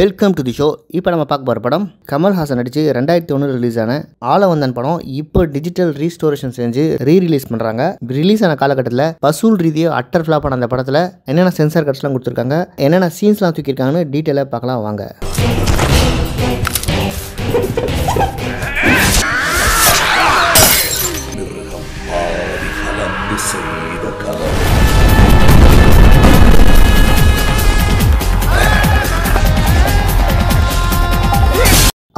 welcome to the show இப்போ நம்ம பார்க்க போகிற படம் கமல்ஹாசன் நடித்து ரெண்டாயிரத்தி ஒன்று ரிலீஸ் ஆன ஆலவந்தன் படம் இப்போ டிஜிட்டல் ரீஸ்டோரேஷன் செஞ்சு ரீ ரிலீஸ் பண்ணுறாங்க ரிலீஸ் ஆன காலகட்டத்தில் வசூல் ரீதியாக அட்டர் ஃபிளாப் ஆன அந்த படத்தில் என்னென்ன சென்சார் கட்ஸ்லாம் கொடுத்துருக்காங்க என்னென்ன சீன்ஸ்லாம் தூக்கியிருக்காங்கன்னு டீட்டெயிலாக பார்க்கலாம் வாங்க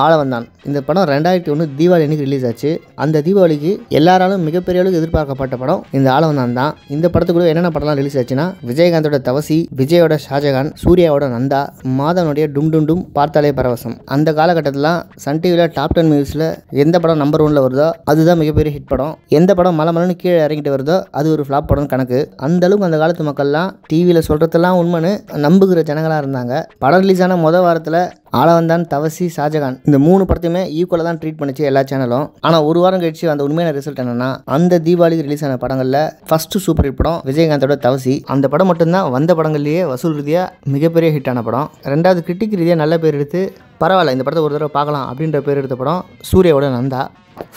ஆள வந்தான் இந்த படம் ரெண்டாயிரத்தி ஒன்று தீபாவளி அன்றைக்கி ரிலீஸ் ஆச்சு அந்த தீபாவளிக்கு எல்லாராலும் மிகப்பெரிய அளவுக்கு எதிர்பார்க்கப்பட்ட படம் இந்த ஆள தான் தான் இந்த படத்துக்குள்ள என்னென்ன படம்லாம் ரிலீஸ் ஆச்சுன்னா விஜயகாந்தோட தவசி விஜயோட ஷாஜகான் சூர்யாவோட நந்தா மாதவனுடைய டும் டும் டும் பார்த்தாலே பரவசம் அந்த காலகட்டத்தில் சன் டிவியில் டாப் டென் மியூஸில் எந்த படம் நம்பர் ஒனில் வருதோ அதுதான் மிகப்பெரிய ஹிட் படம் எந்த படம் மலை மலன்னு கீழே இறங்கிட்டு வருதோ அது ஒரு ஃப்ளாப் படம் கணக்கு அந்த அளவுக்கு அந்த காலத்து மக்கள்லாம் டிவியில் சொல்கிறதெல்லாம் உண்மைன்னு நம்புகிற ஜனங்களாக இருந்தாங்க படம் ரிலீஸ் ஆன மொதல் வாரத்தில் ஆளவந்தான் தவசி ஷாஜகான் இந்த மூணு படத்தையுமே ஈக்குவலாக தான் ட்ரீட் பண்ணிச்சு எல்லா சேனலும் ஆனால் ஒரு வாரம் கழிச்சு அந்த உண்மையான ரிசல்ட் என்னன்னா அந்த தீபாவளி ரிலீஸ் ஆன படங்களில் ஃபர்ஸ்ட் சூப்பர் ஹிட் படம் விஜயகாந்தோட தவசி அந்த படம் மட்டும்தான் வந்த படங்கள்லேயே வசூல் ரீதியாக மிகப்பெரிய ஹிட்டான படம் ரெண்டாவது கிரிட்டிக் ரீதியாக நல்ல பேர் எடுத்து பரவாயில்ல இந்த படத்தை ஒரு தடவை பார்க்கலாம் அப்படின்ற பேர் எடுத்த படம் சூர்யாவோட நந்தா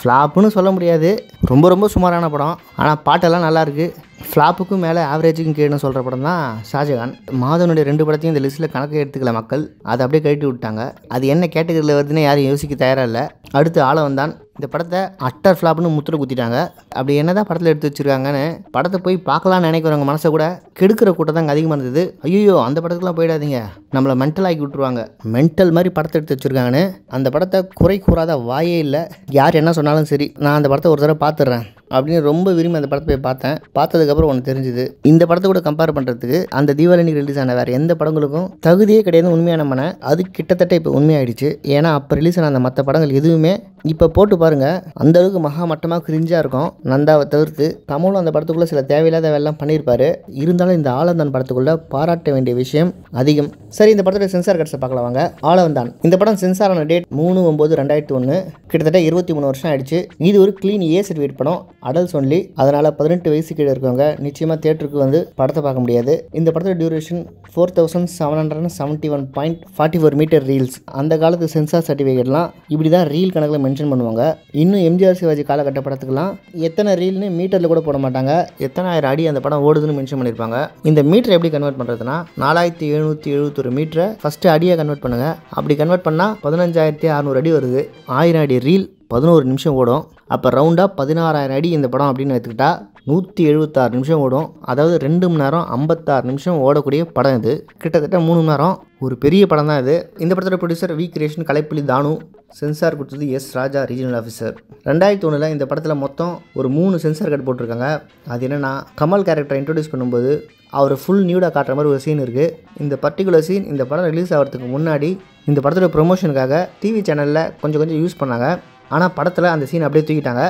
ஃப்ளாப்புன்னு சொல்ல முடியாது ரொம்ப ரொம்ப சுமாரான படம் ஆனால் பாட்டெல்லாம் நல்லாயிருக்கு ஃப்ளாப்புக்கும் மேலே ஆவரேஜுக்கும் கீழே சொல்கிற படம் தான் ஷாஜகான் மாதனுடைய ரெண்டு படத்தையும் இந்த லிஸ்ட்டில் கணக்கு எடுத்துக்கல மக்கள் அதை அப்படியே கழட்டி விட்டாங்க அது என்ன கேட்டகரியில் வருதுன்னு யாரும் யோசிக்க தயாராக இல்லை அடுத்து ஆழவன் வந்தான் இந்த படத்தை அட்டர் ஃப்ளாப்னு முத்திர குத்திட்டாங்க அப்படி என்னதான் படத்தில் எடுத்து வச்சுருக்காங்கன்னு படத்தை போய் பார்க்கலான்னு நினைக்கிறவங்க மனசை கூட கெடுக்கிற கூட்டம் தாங்க அதிகமாக இருந்தது ஐயோ அந்த படத்துக்குலாம் போயிடாதீங்க நம்மளை மென்டல் ஆக்கி விட்டுருவாங்க மென்டல் மாதிரி படத்தை எடுத்து வச்சுருக்காங்கன்னு அந்த படத்தை குறை கூறாத வாயே இல்லை யார் என்ன சொன்னாலும் சரி நான் அந்த படத்தை ஒரு தடவை பார்த்துட்றேன் அப்படின்னு ரொம்ப விரும்பி அந்த படத்தை போய் பார்த்தேன் பார்த்ததுக்கப்புறம் ஒன்று தெரிஞ்சுது இந்த படத்தை கூட கம்பேர் பண்ணுறதுக்கு அந்த தீபாவளிக்கு ரிலீஸ் ஆன வேறு எந்த படங்களுக்கும் தகுதியே கிடையாது உண்மையான மனை அது கிட்டத்தட்ட இப்போ உண்மையாயிடுச்சு ஏன்னா அப்போ ரிலீஸ் ஆன அந்த மற்ற படங்கள் எதுவுமே இப்போ போட்டு பாருங்கள் அந்தளவுக்கு மகா மட்டமாக கிரிஞ்சாக இருக்கும் நந்தாவை தவிர்த்து தமிழும் அந்த படத்துக்குள்ளே சில தேவையில்லாத வேலைலாம் பண்ணியிருப்பார் இருந்தாலும் இந்த ஆலந்தான் படத்துக்குள்ளே பாராட்ட வேண்டிய விஷயம் அதிகம் சரி இந்த படத்துடைய சென்சார் கட்ஸை பார்க்கலாம் வாங்க ஆலந்தான் இந்த படம் சென்சாரான டேட் மூணு ஒம்பது ரெண்டாயிரத்தி ஒன்று கிட்டத்தட்ட இருபத்தி மூணு வருஷம் ஆயிடுச்சு இது ஒரு கிளீன் ஏ சர்டிஃபிகேட் படம் அடல்ஸ் ஒன்லி அதனால் பதினெட்டு வயசு கீழே இருக்கவங்க நிச்சயமாக தேட்டருக்கு வந்து படத்தை பார்க்க முடியாது இந்த படத்தோட duration four thousand seven hundred and seventy one point forty four metre reels அந்த காலத்து சென்சார் சர்டிஃபிகேட்லாம் இப்படி தான் ரீல் கணக்கில் மென்ஷன் பண்ணுவாங்க இன்னும் எம்ஜிஆர் சிவாஜி காலகட்ட படத்துக்குலாம் எத்தனை ரீல்னு மீட்டரில் கூட போட மாட்டாங்க எத்தனை ஆயிரம் அடி அந்த படம் ஓடுதுன்னு மென்ஷன் பண்ணியிருப்பாங்க இந்த மீட்டர் எப்படி கன்வெர்ட் பண்ணுறதுனா நாலாயிரத்தி எழுநூற்றி எழுபத்தொரு மீட்டரை ஃபஸ்ட்டு அடியாக கன்வெர்ட் பண்ணுங்கள் அப்படி கன்வெர்ட் பண்ணால் பதினஞ்சாயிரத்தி அறநூறு அடி வருது ஆயிரம் அடி ரீல் பதினோரு நிமிஷம் ஓடும் அப்போ ரவுண்டாக பதினாறாயிரம் அடி இந்த படம் அப்படின்னு எடுத்துக்கிட்டால் நூற்றி எழுபத்தாறு நிமிஷம் ஓடும் அதாவது ரெண்டு மணி நேரம் ஐம்பத்தாறு நிமிஷம் ஓடக்கூடிய படம் இது கிட்டத்தட்ட மூணு மணி நேரம் ஒரு பெரிய படம் தான் இது இந்த படத்தோட ப்ரொடியூசர் வி கிரியேஷன் கலைப்புலி தானு சென்சார் கொடுத்தது எஸ் ராஜா ரீஜனல் ஆஃபீஸர் ரெண்டாயிரத்தி ஒன்றில் இந்த படத்தில் மொத்தம் ஒரு மூணு சென்சார் கட் போட்டிருக்காங்க அது என்னென்னா கமல் கேரக்டரை இன்ட்ரடியூஸ் பண்ணும்போது அவர் ஃபுல் நியூடாக காட்டுற மாதிரி ஒரு சீன் இருக்குது இந்த பர்டிகுலர் சீன் இந்த படம் ரிலீஸ் ஆகிறதுக்கு முன்னாடி இந்த படத்தோட ப்ரொமோஷனுக்காக டிவி சேனலில் கொஞ்சம் கொஞ்சம் யூஸ் பண்ணாங்க ஆனால் படத்தில் அந்த சீன் அப்படியே தூக்கிட்டாங்க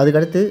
அதுக்கடுத்து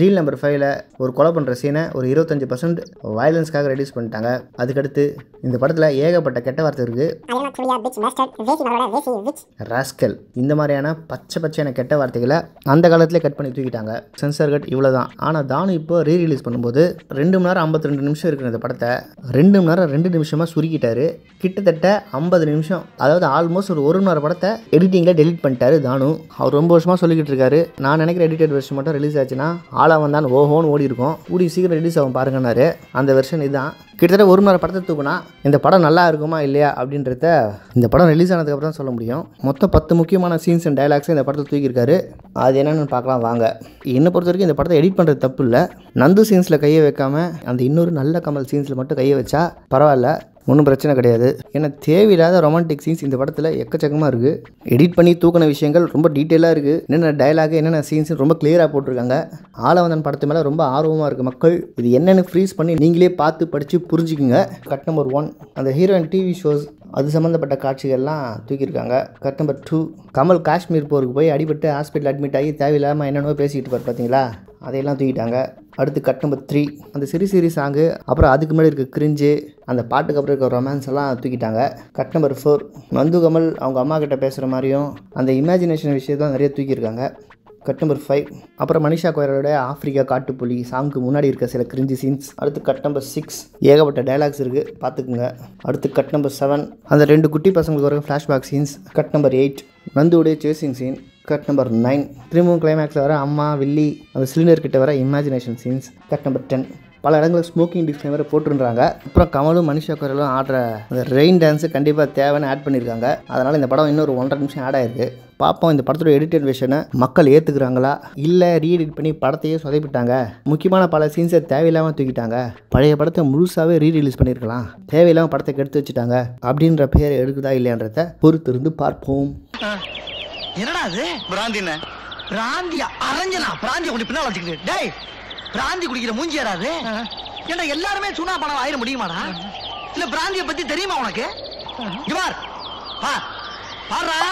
ரீல் நம்பர் ஃபைவ்ல ஒரு கொலை பண்ணுற சீனை ஒரு இருபத்தஞ்சி பர்சன்ட் வயலன்ஸ்க்காக ரெடியூஸ் பண்ணிட்டாங்க அதுக்கடுத்து இந்த படத்தில் ஏகப்பட்ட கெட்ட வார்த்தை இருக்குது ட்ரூயா ராஸ்கல் இந்த மாதிரியான பச்சை பச்சையான கெட்ட வார்த்தைகளை அந்த காலத்திலே கட் பண்ணி தூக்கிட்டாங்க சென்சார் கட் இவ்வளோ தான் ஆனால் தானு இப்போ ரீ ரிலீஸ் பண்ணும்போது ரெண்டு மணி நேரம் ஐம்பத்தி ரெண்டு நிமிஷம் இருக்கிற இந்த படத்தை ரெண்டு மணி நேரம் ரெண்டு நிமிஷமாக சுருக்கிட்டாரு கிட்டத்தட்ட ஐம்பது நிமிஷம் அதாவது ஆல்மோஸ்ட் ஒரு ஒரு மணி நேரம் படத்தை எடிட்டிங்கில் டெலிட் பண்ணிட்டாரு தானு அவர் ரொம்ப வருஷமாக சொல்லிக்கிட்டு இருக்காரு நான் நினைக்கிற எடிட்டட் வெர்ஷன் மட்டும் ரிலீஸ் ஆச்சுன்னா ஆளாக வந்தான் ஓஹோன்னு ஓடி இருக்கும் கூடி சீக்கிரம் ரிலீஸ் ஆகும் பாருங்கன்னாரு அந்த வெர்ஷன் இதுதான் கிட்டத்தட்ட ஒரு மணி படத்தை தூக்குனா இந்த படம் நல்லா இருக்குமா இல்லையா அப்படின்றத இந்த படம் ரிலீஸ் ஆனதுக்கப்புறம் தான் சொல்ல முடியும் மொத்தம் பத்து முக்கியமான சீன்ஸ் அண்ட் டைலாக்ஸ் இந்த படத்தில் தூக்கியிருக்காரு அது என்னென்னு பார்க்கலாம் வாங்க என்னை பொறுத்த வரைக்கும் இந்த படத்தை எடிட் பண்ணுறது தப்பு இல்லை நந்து சீன்ஸில் கையை வைக்காமல் அந்த இன்னொரு நல்ல கமல் சீன்ஸில் மட்டும் கையை வச்சா பரவாயில்ல ஒன்றும் பிரச்சனை கிடையாது ஏன்னா தேவையில்லாத ரொமான்டிக் சீன்ஸ் இந்த படத்தில் எக்கச்சக்கமாக இருக்குது எடிட் பண்ணி தூக்கின விஷயங்கள் ரொம்ப டீட்டெயிலாக இருக்குது என்னென்ன டைலாக் என்னென்ன சீன்ஸ் ரொம்ப கிளியராக போட்டிருக்காங்க ஆளவந்தன் படத்து மேலே ரொம்ப ஆர்வமாக இருக்குது மக்கள் இது என்னென்னு ஃப்ரீஸ் பண்ணி நீங்களே பார்த்து படித்து புரிஞ்சுக்குங்க கட் நம்பர் ஒன் அந்த ஹீரோயின் டிவி ஷோஸ் அது சம்மந்தப்பட்ட காட்சிகள்லாம் தூக்கியிருக்காங்க cut number two Kamal Kashmir போருக்கு போய் அடிபட்டு ஹாஸ்பிட்டல் அட்மிட் ஆகி தேவையில்லாமல் என்னென்னவோ பேசிக்கிட்டு இருப்பார் பார்த்தீங்களா அதையெல்லாம் தூக்கிட்டாங்க அடுத்து கட் நம்பர் த்ரீ அந்த சிறு சிறு சாங்கு அப்புறம் அதுக்கு மேலே இருக்க கிரிஞ்சு அந்த பாட்டுக்கு அப்புறம் இருக்க ரொமான்ஸ் எல்லாம் தூக்கிட்டாங்க cut number four Nandu Kamal அவங்க அம்மா கிட்ட பேசுகிற மாதிரியும் அந்த இமேஜினேஷன் விஷயத்தான் நிறைய தூக்கியிருக்காங்க கட் நம்பர் ஃபைவ் அப்புறம் மனிஷா கோயரோட ஆஃப்ரிக்கா காட்டுப்புலி சாங்க்கு முன்னாடி இருக்க சில கிரிஞ்சி சீன்ஸ் அடுத்து கட் நம்பர் சிக்ஸ் ஏகப்பட்ட டைலாக்ஸ் இருக்குது பார்த்துக்குங்க அடுத்து கட் நம்பர் செவன் அந்த ரெண்டு குட்டி பசங்களுக்கு வர flashback scenes cut number eight நந்துடைய chasing scene cut number nine திரும்பவும் கிளைமேக்ஸில் வர அம்மா வில்லி அந்த சிலிண்டர் கிட்ட வர imagination scenes cut number ten பல இடங்களில் ஸ்மோக்கிங் டிஸ்க்ளைமரை போட்டுருந்தாங்க அப்புறம் கமலும் மனுஷா குரலும் ஆடுற அந்த ரெயின் டான்ஸு கண்டிப்பாக தேவைன்னு ஆட் பண்ணியிருக்காங்க அதனால் இந்த படம் இன்னும் ஒரு ஒன்றரை நிமிஷம் ஆட் ஆயிருக்கு பார்ப்போம் இந்த படத்தோட எடிட்டட் விஷனை மக்கள் ஏற்றுக்கிறாங்களா இல்லை ரீஎடிட் பண்ணி படத்தையே சொதைப்பிட்டாங்க முக்கியமான பல சீன்ஸை தேவையில்லாமல் தூக்கிட்டாங்க பழைய படத்தை முழுசாகவே ரீரிலீஸ் பண்ணியிருக்கலாம் தேவையில்லாமல் படத்தை கெடுத்து வச்சுட்டாங்க அப்படின்ற பெயரை எடுக்குதா இல்லையான்றத பொறுத்திருந்து பார்ப்போம் என்னடா அது பிராந்தின பிராந்தியா அரஞ்சனா பிராந்தியா கொண்டு பின்னால் வச்சுக்கிட்டு டேய் பிராந்தி குடிக்கிற மூஞ்சி ஏறாது என்ன எல்லாருமே சுனா பணம் ஆயிர முடியுமாடா இல்ல பிராந்திய பத்தி தெரியுமா உனக்கு பார் பாடுறா